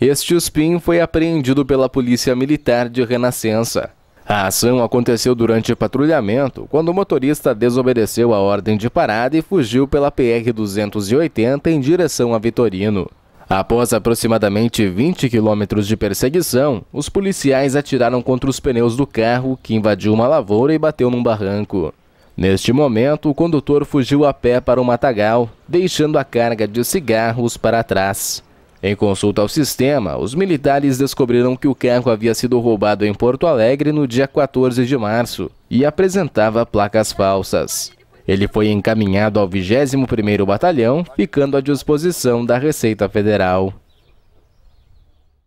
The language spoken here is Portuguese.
Este espinho foi apreendido pela Polícia Militar de Renascença. A ação aconteceu durante patrulhamento, quando o motorista desobedeceu a ordem de parada e fugiu pela PR-280 em direção a Vitorino. Após aproximadamente 20 quilômetros de perseguição, os policiais atiraram contra os pneus do carro, que invadiu uma lavoura e bateu num barranco. Neste momento, o condutor fugiu a pé para o matagal, deixando a carga de cigarros para trás. Em consulta ao sistema, os militares descobriram que o carro havia sido roubado em Porto Alegre no dia 14 de março e apresentava placas falsas. Ele foi encaminhado ao 21º Batalhão, ficando à disposição da Receita Federal.